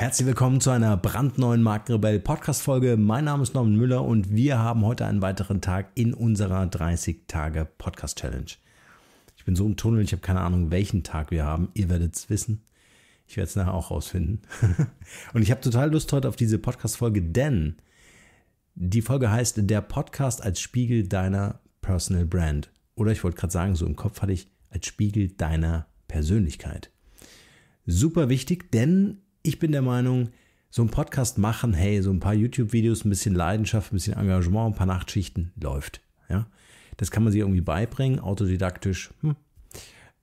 Herzlich willkommen zu einer brandneuen Marktrebell Podcast Folge. Mein Name ist Norman Müller und wir haben heute einen weiteren Tag in unserer 30 Tage Podcast Challenge. Ich bin so im Tunnel, ich habe keine Ahnung, welchen Tag wir haben. Ihr werdet es wissen. Ich werde es nachher auch rausfinden. und ich habe total Lust heute auf diese Podcast Folge, denn die Folge heißt Der Podcast als Spiegel deiner Personal Brand. Oder ich wollte gerade sagen, so im Kopf hatte ich als Spiegel deiner Persönlichkeit. Super wichtig, denn ich bin der Meinung, so ein Podcast machen, hey, so ein paar YouTube-Videos, ein bisschen Leidenschaft, ein bisschen Engagement, ein paar Nachtschichten, läuft. Ja? Das kann man sich irgendwie beibringen, autodidaktisch. Hm.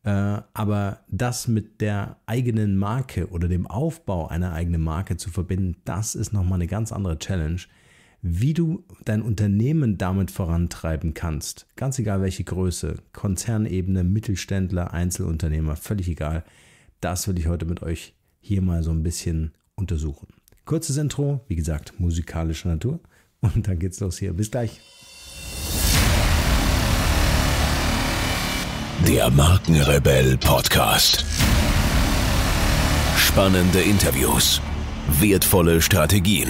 Äh, aber das mit der eigenen Marke oder dem Aufbau einer eigenen Marke zu verbinden, das ist nochmal eine ganz andere Challenge. Wie du dein Unternehmen damit vorantreiben kannst, ganz egal welche Größe, Konzernebene, Mittelständler, Einzelunternehmer, völlig egal, das will ich heute mit euch hier mal so ein bisschen untersuchen. Kurzes Intro, wie gesagt, musikalischer Natur. Und dann geht's los hier. Bis gleich. Der Markenrebell Podcast. Spannende Interviews, wertvolle Strategien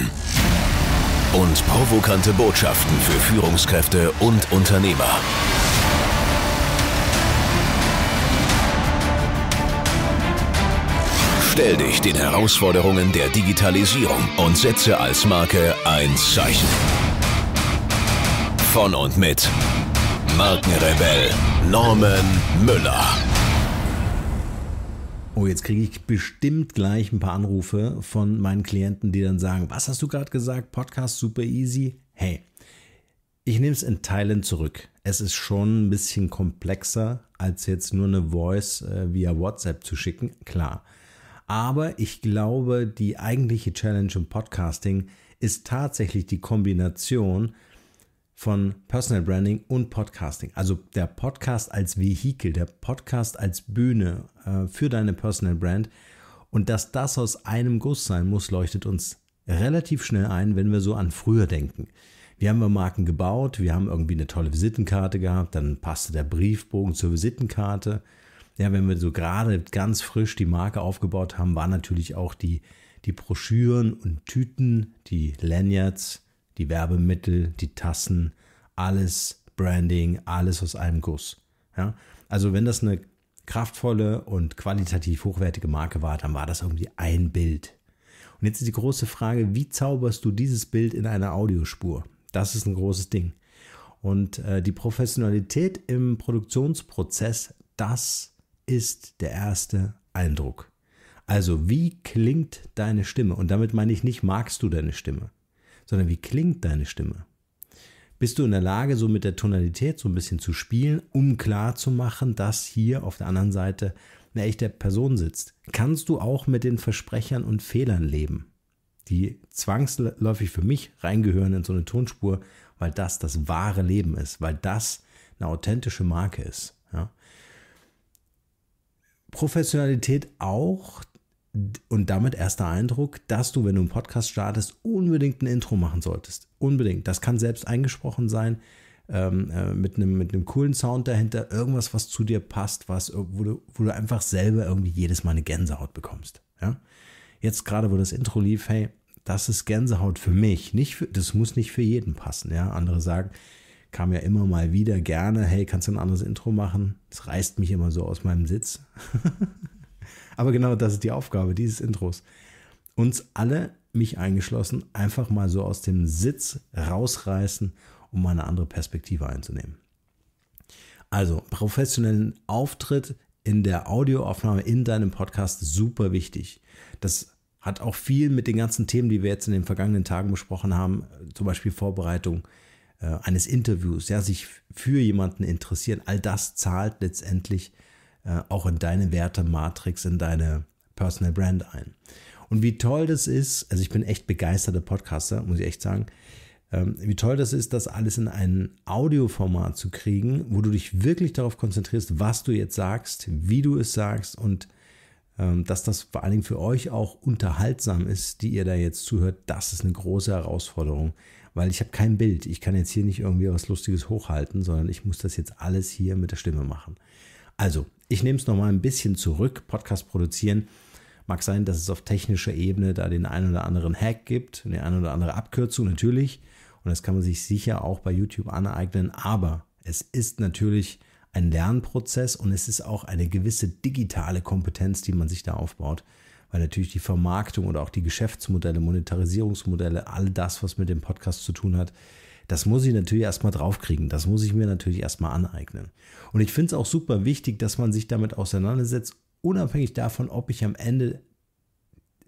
und provokante Botschaften für Führungskräfte und Unternehmer. Stell dich den Herausforderungen der Digitalisierung und setze als Marke ein Zeichen. Von und mit Markenrebell Norman Müller. Oh, jetzt kriege ich bestimmt gleich ein paar Anrufe von meinen Klienten, die dann sagen, was hast du gerade gesagt? Podcast super easy. Hey, ich nehme es in Teilen zurück. Es ist schon ein bisschen komplexer, als jetzt nur eine Voice äh, via WhatsApp zu schicken. Klar. Aber ich glaube, die eigentliche Challenge im Podcasting ist tatsächlich die Kombination von Personal Branding und Podcasting. Also der Podcast als Vehikel, der Podcast als Bühne äh, für deine Personal Brand. Und dass das aus einem Guss sein muss, leuchtet uns relativ schnell ein, wenn wir so an früher denken. Wir haben Marken gebaut, wir haben irgendwie eine tolle Visitenkarte gehabt, dann passte der Briefbogen zur Visitenkarte ja, wenn wir so gerade ganz frisch die Marke aufgebaut haben, waren natürlich auch die, die Broschüren und Tüten, die Lanyards, die Werbemittel, die Tassen, alles Branding, alles aus einem Guss. Ja? Also wenn das eine kraftvolle und qualitativ hochwertige Marke war, dann war das irgendwie ein Bild. Und jetzt ist die große Frage, wie zauberst du dieses Bild in einer Audiospur? Das ist ein großes Ding. Und äh, die Professionalität im Produktionsprozess, das ist ist der erste Eindruck. Also wie klingt deine Stimme? Und damit meine ich nicht, magst du deine Stimme, sondern wie klingt deine Stimme? Bist du in der Lage, so mit der Tonalität so ein bisschen zu spielen, um klarzumachen, dass hier auf der anderen Seite eine echte Person sitzt? Kannst du auch mit den Versprechern und Fehlern leben, die zwangsläufig für mich reingehören in so eine Tonspur, weil das das wahre Leben ist, weil das eine authentische Marke ist? Ja? Professionalität auch und damit erster Eindruck, dass du, wenn du einen Podcast startest, unbedingt ein Intro machen solltest. Unbedingt. Das kann selbst eingesprochen sein, ähm, äh, mit, einem, mit einem coolen Sound dahinter, irgendwas, was zu dir passt, was, äh, wo, du, wo du einfach selber irgendwie jedes Mal eine Gänsehaut bekommst. Ja? Jetzt gerade, wo das Intro lief, hey, das ist Gänsehaut für mich. Nicht für, das muss nicht für jeden passen. Ja? Andere sagen, kam ja immer mal wieder gerne, hey, kannst du ein anderes Intro machen? Das reißt mich immer so aus meinem Sitz. Aber genau das ist die Aufgabe dieses Intros. Uns alle, mich eingeschlossen, einfach mal so aus dem Sitz rausreißen, um mal eine andere Perspektive einzunehmen. Also, professionellen Auftritt in der Audioaufnahme in deinem Podcast super wichtig. Das hat auch viel mit den ganzen Themen, die wir jetzt in den vergangenen Tagen besprochen haben, zum Beispiel Vorbereitung, äh, eines Interviews, ja, sich für jemanden interessieren, all das zahlt letztendlich äh, auch in deine Wertematrix, in deine Personal Brand ein. Und wie toll das ist, also ich bin echt begeisterter Podcaster, muss ich echt sagen, ähm, wie toll das ist, das alles in ein Audioformat zu kriegen, wo du dich wirklich darauf konzentrierst, was du jetzt sagst, wie du es sagst und ähm, dass das vor allen Dingen für euch auch unterhaltsam ist, die ihr da jetzt zuhört, das ist eine große Herausforderung weil ich habe kein Bild. Ich kann jetzt hier nicht irgendwie was Lustiges hochhalten, sondern ich muss das jetzt alles hier mit der Stimme machen. Also, ich nehme es nochmal ein bisschen zurück, Podcast produzieren. Mag sein, dass es auf technischer Ebene da den einen oder anderen Hack gibt, eine ein oder andere Abkürzung natürlich. Und das kann man sich sicher auch bei YouTube aneignen. Aber es ist natürlich ein Lernprozess und es ist auch eine gewisse digitale Kompetenz, die man sich da aufbaut weil natürlich die Vermarktung oder auch die Geschäftsmodelle, Monetarisierungsmodelle, all das, was mit dem Podcast zu tun hat, das muss ich natürlich erstmal draufkriegen. Das muss ich mir natürlich erstmal aneignen. Und ich finde es auch super wichtig, dass man sich damit auseinandersetzt, unabhängig davon, ob ich am Ende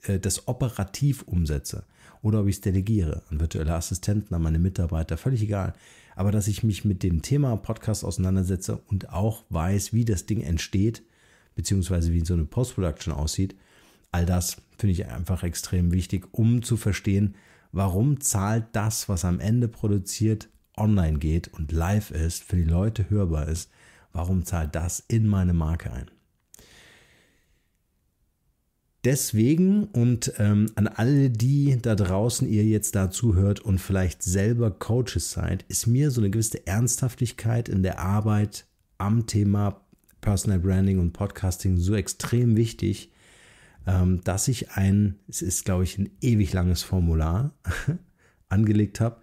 äh, das operativ umsetze oder ob ich es delegiere an virtuelle Assistenten, an meine Mitarbeiter, völlig egal. Aber dass ich mich mit dem Thema Podcast auseinandersetze und auch weiß, wie das Ding entsteht, beziehungsweise wie so eine Post-Production aussieht All das finde ich einfach extrem wichtig, um zu verstehen, warum zahlt das, was am Ende produziert, online geht und live ist, für die Leute hörbar ist, warum zahlt das in meine Marke ein? Deswegen und ähm, an alle, die da draußen ihr jetzt dazu hört und vielleicht selber Coaches seid, ist mir so eine gewisse Ernsthaftigkeit in der Arbeit am Thema Personal Branding und Podcasting so extrem wichtig, ähm, dass ich ein, es ist glaube ich ein ewig langes Formular angelegt habe,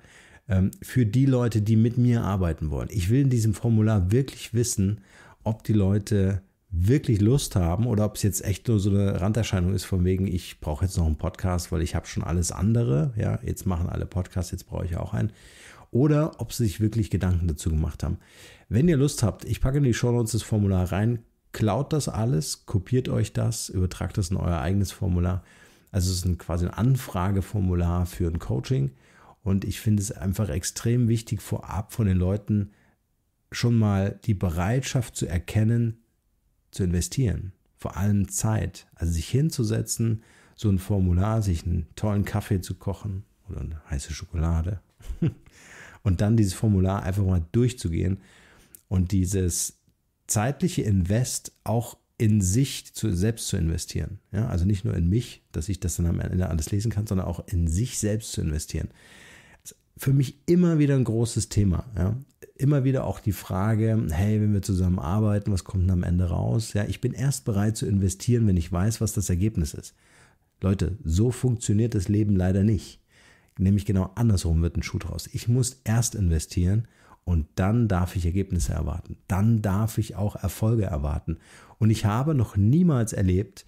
ähm, für die Leute, die mit mir arbeiten wollen. Ich will in diesem Formular wirklich wissen, ob die Leute wirklich Lust haben oder ob es jetzt echt nur so eine Randerscheinung ist von wegen, ich brauche jetzt noch einen Podcast, weil ich habe schon alles andere. Ja, jetzt machen alle Podcasts, jetzt brauche ich auch einen. Oder ob sie sich wirklich Gedanken dazu gemacht haben. Wenn ihr Lust habt, ich packe in die Show Notes das Formular rein, klaut das alles, kopiert euch das, übertragt das in euer eigenes Formular. Also es ist ein, quasi ein Anfrageformular für ein Coaching. Und ich finde es einfach extrem wichtig, vorab von den Leuten schon mal die Bereitschaft zu erkennen, zu investieren. Vor allem Zeit. Also sich hinzusetzen, so ein Formular, sich einen tollen Kaffee zu kochen oder eine heiße Schokolade. Und dann dieses Formular einfach mal durchzugehen und dieses zeitliche Invest auch in sich zu, selbst zu investieren. Ja, also nicht nur in mich, dass ich das dann am Ende alles lesen kann, sondern auch in sich selbst zu investieren. Für mich immer wieder ein großes Thema. Ja. Immer wieder auch die Frage, hey, wenn wir zusammen arbeiten, was kommt denn am Ende raus? Ja, ich bin erst bereit zu investieren, wenn ich weiß, was das Ergebnis ist. Leute, so funktioniert das Leben leider nicht. Nämlich genau andersrum wird ein Schuh draus. Ich muss erst investieren und dann darf ich Ergebnisse erwarten. Dann darf ich auch Erfolge erwarten. Und ich habe noch niemals erlebt,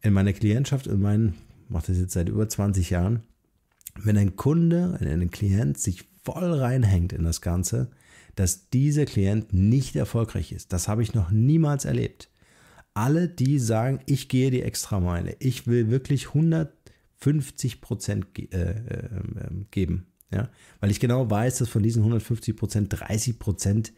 in meiner Klientschaft, in meinen, mache das jetzt seit über 20 Jahren, wenn ein Kunde, ein Klient sich voll reinhängt in das Ganze, dass dieser Klient nicht erfolgreich ist. Das habe ich noch niemals erlebt. Alle, die sagen, ich gehe die Extrameile, ich will wirklich 150 Prozent äh, äh, ähm, geben, ja? Weil ich genau weiß, dass von diesen 150 Prozent 30 Prozent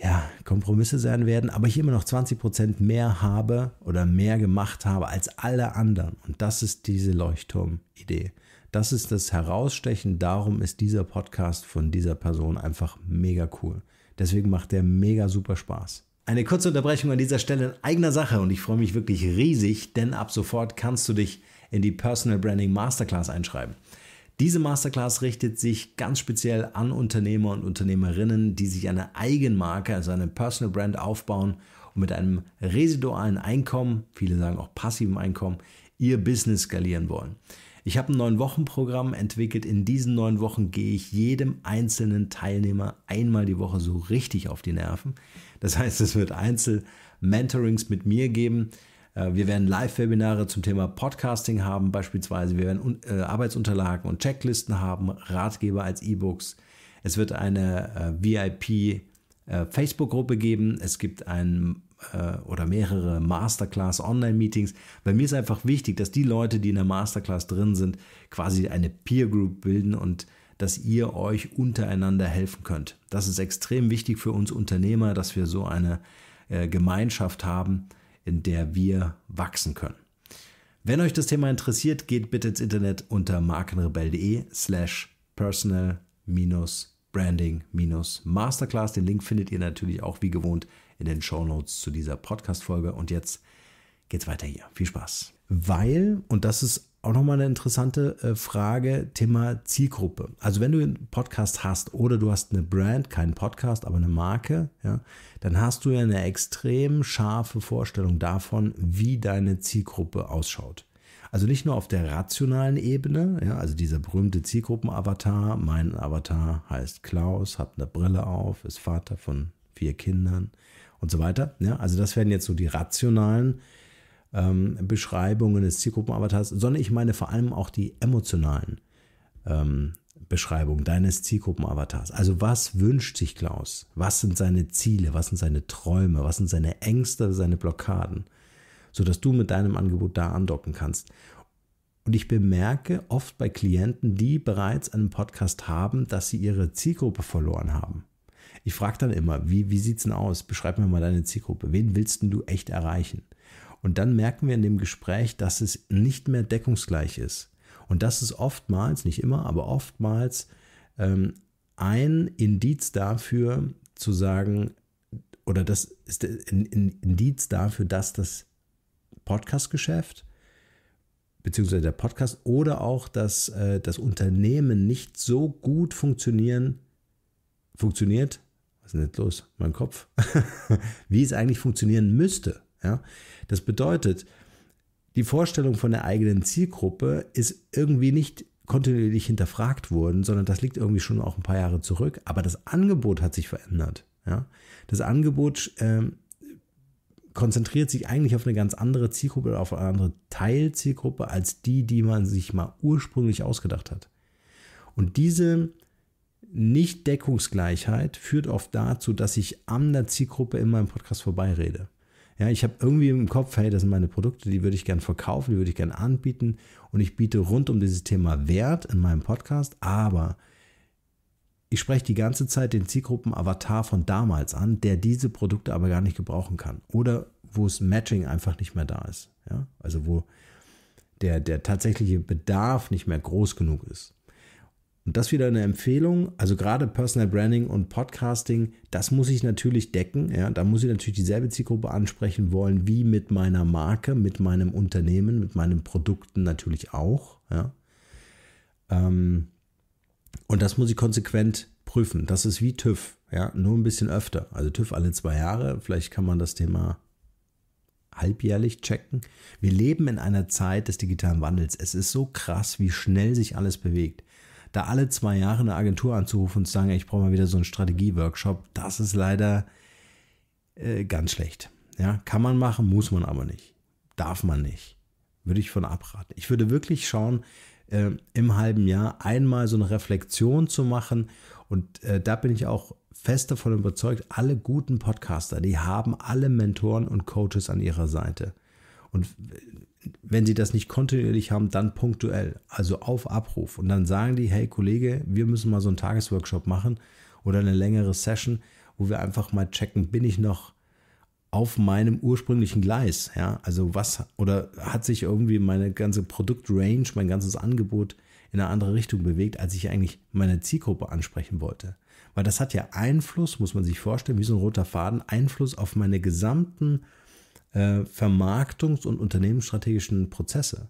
ja, Kompromisse sein werden, aber ich immer noch 20 Prozent mehr habe oder mehr gemacht habe als alle anderen. Und das ist diese Leuchtturmidee. Das ist das Herausstechen. Darum ist dieser Podcast von dieser Person einfach mega cool. Deswegen macht der mega super Spaß. Eine kurze Unterbrechung an dieser Stelle in eigener Sache und ich freue mich wirklich riesig, denn ab sofort kannst du dich in die Personal Branding Masterclass einschreiben. Diese Masterclass richtet sich ganz speziell an Unternehmer und Unternehmerinnen, die sich eine Eigenmarke, also eine Personal Brand aufbauen und mit einem residualen Einkommen, viele sagen auch passivem Einkommen, ihr Business skalieren wollen. Ich habe ein neun Wochen Programm entwickelt. In diesen neun Wochen gehe ich jedem einzelnen Teilnehmer einmal die Woche so richtig auf die Nerven. Das heißt, es wird Einzel-Mentorings mit mir geben äh, wir werden Live-Webinare zum Thema Podcasting haben beispielsweise. Wir werden äh, Arbeitsunterlagen und Checklisten haben, Ratgeber als E-Books. Es wird eine äh, VIP-Facebook-Gruppe geben. Es gibt ein oder mehrere Masterclass Online-Meetings. Bei mir ist einfach wichtig, dass die Leute, die in der Masterclass drin sind, quasi eine Peer Group bilden und dass ihr euch untereinander helfen könnt. Das ist extrem wichtig für uns Unternehmer, dass wir so eine äh, Gemeinschaft haben in der wir wachsen können. Wenn euch das Thema interessiert, geht bitte ins Internet unter markenrebell.de slash personal-branding-masterclass. minus minus Den Link findet ihr natürlich auch wie gewohnt in den Show Notes zu dieser Podcast-Folge. Und jetzt geht's weiter hier. Viel Spaß. Weil, und das ist auch nochmal eine interessante äh, Frage, Thema Zielgruppe. Also wenn du einen Podcast hast oder du hast eine Brand, keinen Podcast, aber eine Marke, ja, dann hast du ja eine extrem scharfe Vorstellung davon, wie deine Zielgruppe ausschaut. Also nicht nur auf der rationalen Ebene, ja, also dieser berühmte Zielgruppen-Avatar, mein Avatar heißt Klaus, hat eine Brille auf, ist Vater von vier Kindern und so weiter. Ja, also das wären jetzt so die rationalen äh, ähm, Beschreibungen des Zielgruppenavatars, sondern ich meine vor allem auch die emotionalen ähm, Beschreibungen deines Zielgruppenavatars. Also was wünscht sich Klaus? Was sind seine Ziele? Was sind seine Träume? Was sind seine Ängste, seine Blockaden? Sodass du mit deinem Angebot da andocken kannst. Und ich bemerke oft bei Klienten, die bereits einen Podcast haben, dass sie ihre Zielgruppe verloren haben. Ich frage dann immer, wie, wie sieht es denn aus? Beschreib mir mal deine Zielgruppe. Wen willst denn du echt erreichen? Und dann merken wir in dem Gespräch, dass es nicht mehr deckungsgleich ist. Und das ist oftmals, nicht immer, aber oftmals ähm, ein Indiz dafür zu sagen, oder das ist ein Indiz dafür, dass das Podcast-Geschäft beziehungsweise der Podcast oder auch, dass äh, das Unternehmen nicht so gut funktionieren, funktioniert, was ist denn jetzt los, mein Kopf, wie es eigentlich funktionieren müsste. Ja? Das bedeutet, die Vorstellung von der eigenen Zielgruppe ist irgendwie nicht kontinuierlich hinterfragt worden, sondern das liegt irgendwie schon auch ein paar Jahre zurück. Aber das Angebot hat sich verändert. Ja? Das Angebot äh, konzentriert sich eigentlich auf eine ganz andere Zielgruppe oder auf eine andere Teilzielgruppe als die, die man sich mal ursprünglich ausgedacht hat. Und diese Nicht-Deckungsgleichheit führt oft dazu, dass ich an der Zielgruppe in meinem Podcast vorbeirede. Ja, ich habe irgendwie im Kopf, hey, das sind meine Produkte, die würde ich gern verkaufen, die würde ich gern anbieten und ich biete rund um dieses Thema Wert in meinem Podcast, aber ich spreche die ganze Zeit den Zielgruppen-Avatar von damals an, der diese Produkte aber gar nicht gebrauchen kann oder wo es Matching einfach nicht mehr da ist. Ja, also wo der, der tatsächliche Bedarf nicht mehr groß genug ist. Und das wieder eine Empfehlung. Also gerade Personal Branding und Podcasting, das muss ich natürlich decken. Ja, da muss ich natürlich dieselbe Zielgruppe ansprechen wollen wie mit meiner Marke, mit meinem Unternehmen, mit meinen Produkten natürlich auch. Ja. Ähm, und das muss ich konsequent prüfen. Das ist wie TÜV, ja, nur ein bisschen öfter. Also TÜV alle zwei Jahre. Vielleicht kann man das Thema halbjährlich checken. Wir leben in einer Zeit des digitalen Wandels. Es ist so krass, wie schnell sich alles bewegt da alle zwei Jahre eine Agentur anzurufen und zu sagen, ich brauche mal wieder so einen Strategie-Workshop, das ist leider äh, ganz schlecht. Ja, kann man machen, muss man aber nicht. Darf man nicht. Würde ich von abraten. Ich würde wirklich schauen, äh, im halben Jahr einmal so eine Reflexion zu machen. Und äh, da bin ich auch fest davon überzeugt, alle guten Podcaster, die haben alle Mentoren und Coaches an ihrer Seite. Und äh, wenn sie das nicht kontinuierlich haben, dann punktuell, also auf Abruf. Und dann sagen die, hey Kollege, wir müssen mal so einen Tagesworkshop machen oder eine längere Session, wo wir einfach mal checken, bin ich noch auf meinem ursprünglichen Gleis, ja? Also was oder hat sich irgendwie meine ganze Produktrange, mein ganzes Angebot in eine andere Richtung bewegt, als ich eigentlich meine Zielgruppe ansprechen wollte. Weil das hat ja Einfluss, muss man sich vorstellen, wie so ein roter Faden, Einfluss auf meine gesamten äh, Vermarktungs- und unternehmensstrategischen Prozesse.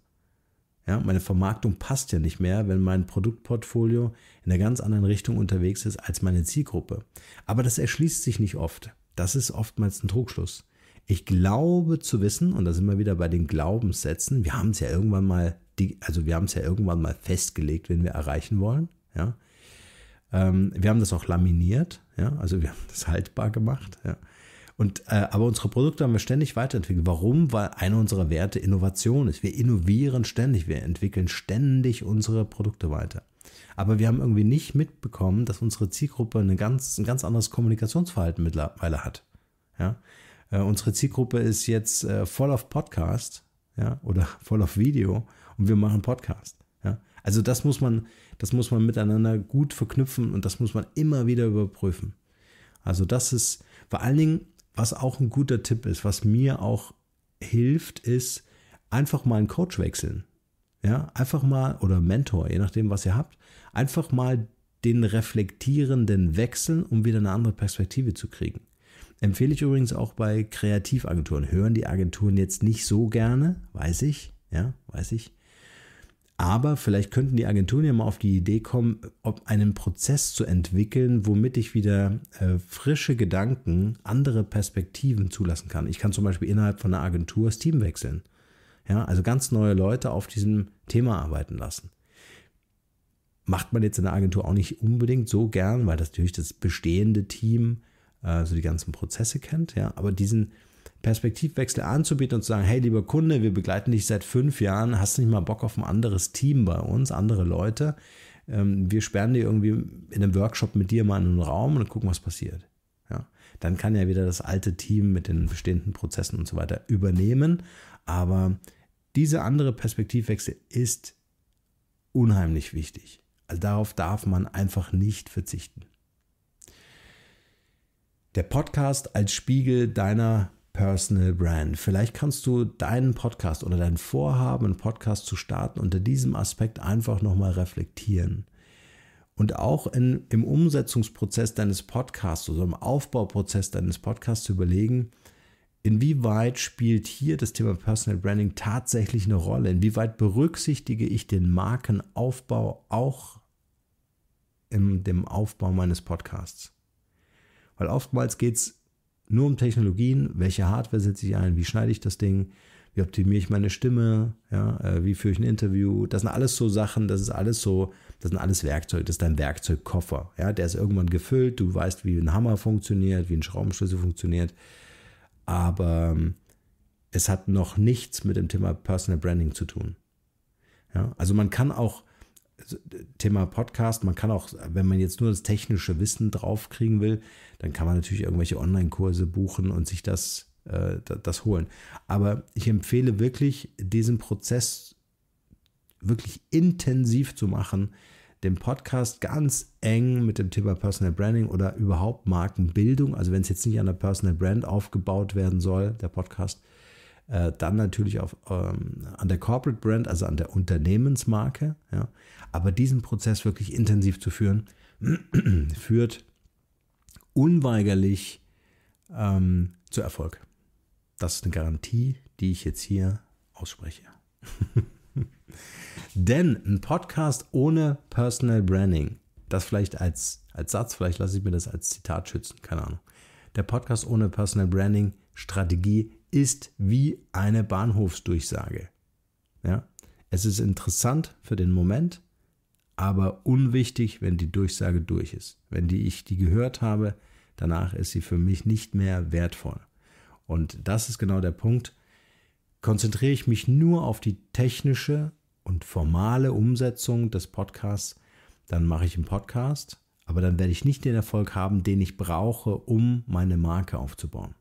Ja, meine Vermarktung passt ja nicht mehr, wenn mein Produktportfolio in einer ganz anderen Richtung unterwegs ist als meine Zielgruppe. Aber das erschließt sich nicht oft. Das ist oftmals ein Trugschluss. Ich glaube zu wissen, und da sind wir wieder bei den Glaubenssätzen, wir haben es ja irgendwann mal, also wir haben es ja irgendwann mal festgelegt, wen wir erreichen wollen. Ja? Ähm, wir haben das auch laminiert, ja? also wir haben das haltbar gemacht. Ja? Und, äh, aber unsere Produkte haben wir ständig weiterentwickelt. Warum? Weil einer unserer Werte Innovation ist. Wir innovieren ständig, wir entwickeln ständig unsere Produkte weiter. Aber wir haben irgendwie nicht mitbekommen, dass unsere Zielgruppe eine ganz, ein ganz anderes Kommunikationsverhalten mittlerweile hat. Ja? Äh, unsere Zielgruppe ist jetzt äh, voll auf Podcast ja? oder voll auf Video und wir machen Podcast. Ja? Also das muss man, das muss man miteinander gut verknüpfen und das muss man immer wieder überprüfen. Also das ist vor allen Dingen was auch ein guter Tipp ist, was mir auch hilft, ist einfach mal einen Coach wechseln. Ja, einfach mal, oder Mentor, je nachdem, was ihr habt, einfach mal den reflektierenden wechseln, um wieder eine andere Perspektive zu kriegen. Empfehle ich übrigens auch bei Kreativagenturen. Hören die Agenturen jetzt nicht so gerne, weiß ich, ja, weiß ich. Aber vielleicht könnten die Agenturen ja mal auf die Idee kommen, ob einen Prozess zu entwickeln, womit ich wieder äh, frische Gedanken, andere Perspektiven zulassen kann. Ich kann zum Beispiel innerhalb von einer Agentur das Team wechseln. Ja, also ganz neue Leute auf diesem Thema arbeiten lassen. Macht man jetzt in der Agentur auch nicht unbedingt so gern, weil das natürlich das bestehende Team äh, so die ganzen Prozesse kennt. Ja, aber diesen, Perspektivwechsel anzubieten und zu sagen, hey lieber Kunde, wir begleiten dich seit fünf Jahren, hast du nicht mal Bock auf ein anderes Team bei uns, andere Leute. Ähm, wir sperren dir irgendwie in einem Workshop mit dir mal in einen Raum und gucken, was passiert. Ja, dann kann ja wieder das alte Team mit den bestehenden Prozessen und so weiter übernehmen. Aber dieser andere Perspektivwechsel ist unheimlich wichtig. Also darauf darf man einfach nicht verzichten. Der Podcast als Spiegel deiner Personal Brand. Vielleicht kannst du deinen Podcast oder dein Vorhaben, einen Podcast zu starten, unter diesem Aspekt einfach nochmal reflektieren. Und auch in, im Umsetzungsprozess deines Podcasts oder also im Aufbauprozess deines Podcasts zu überlegen, inwieweit spielt hier das Thema Personal Branding tatsächlich eine Rolle? Inwieweit berücksichtige ich den Markenaufbau auch in dem Aufbau meines Podcasts? Weil oftmals geht es nur um Technologien, welche Hardware setze ich ein, wie schneide ich das Ding, wie optimiere ich meine Stimme, ja, äh, wie führe ich ein Interview. Das sind alles so Sachen, das ist alles so, das sind alles Werkzeuge. das ist dein Werkzeugkoffer. Ja, der ist irgendwann gefüllt, du weißt, wie ein Hammer funktioniert, wie ein Schraubenschlüssel funktioniert. Aber ähm, es hat noch nichts mit dem Thema Personal Branding zu tun. Ja, also man kann auch Thema Podcast, man kann auch, wenn man jetzt nur das technische Wissen draufkriegen will, dann kann man natürlich irgendwelche Online-Kurse buchen und sich das, äh, das holen. Aber ich empfehle wirklich, diesen Prozess wirklich intensiv zu machen, den Podcast ganz eng mit dem Thema Personal Branding oder überhaupt Markenbildung, also wenn es jetzt nicht an der Personal Brand aufgebaut werden soll, der Podcast, äh, dann natürlich auf, ähm, an der Corporate Brand, also an der Unternehmensmarke. Ja. Aber diesen Prozess wirklich intensiv zu führen, führt unweigerlich ähm, zu Erfolg. Das ist eine Garantie, die ich jetzt hier ausspreche. Denn ein Podcast ohne Personal Branding, das vielleicht als, als Satz, vielleicht lasse ich mir das als Zitat schützen, keine Ahnung. Der Podcast ohne Personal Branding Strategie ist wie eine Bahnhofsdurchsage. Ja? Es ist interessant für den Moment, aber unwichtig, wenn die Durchsage durch ist. Wenn die ich die gehört habe, danach ist sie für mich nicht mehr wertvoll. Und das ist genau der Punkt. Konzentriere ich mich nur auf die technische und formale Umsetzung des Podcasts, dann mache ich einen Podcast, aber dann werde ich nicht den Erfolg haben, den ich brauche, um meine Marke aufzubauen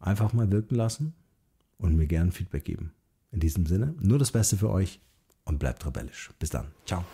einfach mal wirken lassen und mir gern Feedback geben. In diesem Sinne, nur das Beste für euch und bleibt rebellisch. Bis dann. Ciao.